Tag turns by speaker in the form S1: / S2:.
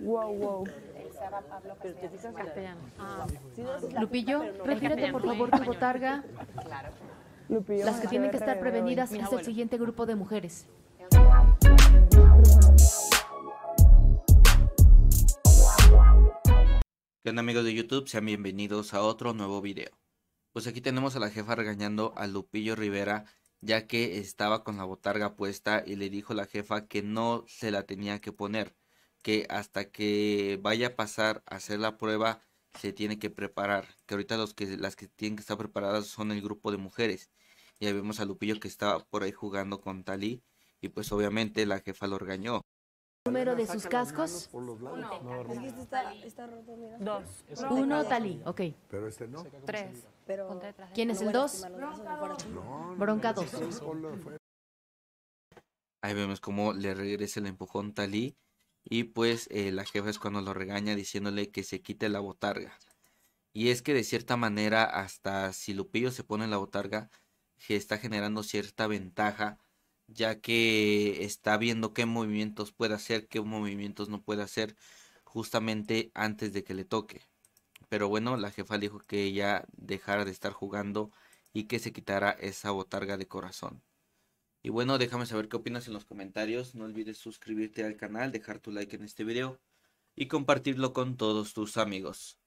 S1: Wow, wow. Pero ah. Lupillo, retírate por favor tu botarga. Las que tienen que estar prevenidas es el siguiente grupo de mujeres. ¿Qué onda amigos de YouTube? Sean bienvenidos a otro nuevo video. Pues aquí tenemos a la jefa regañando a Lupillo Rivera ya que estaba con la botarga puesta y le dijo la jefa que no se la tenía que poner que hasta que vaya a pasar a hacer la prueba se tiene que preparar. Que ahorita los que, las que tienen que estar preparadas son el grupo de mujeres. Y ahí vemos a Lupillo que estaba por ahí jugando con Talí y pues obviamente la jefa lo regañó. Número de sus cascos. Uno. Uno, talí, ok. Pero este no. Tres. ¿Quién es el dos? Bronca dos. Ahí vemos cómo le regresa el empujón talí y pues eh, la jefa es cuando lo regaña diciéndole que se quite la botarga. Y es que de cierta manera, hasta si Lupillo se pone la botarga, se está generando cierta ventaja, ya que está viendo qué movimientos puede hacer, qué movimientos no puede hacer, justamente antes de que le toque. Pero bueno, la jefa dijo que ella dejara de estar jugando y que se quitara esa botarga de corazón. Y bueno, déjame saber qué opinas en los comentarios. No olvides suscribirte al canal, dejar tu like en este video y compartirlo con todos tus amigos.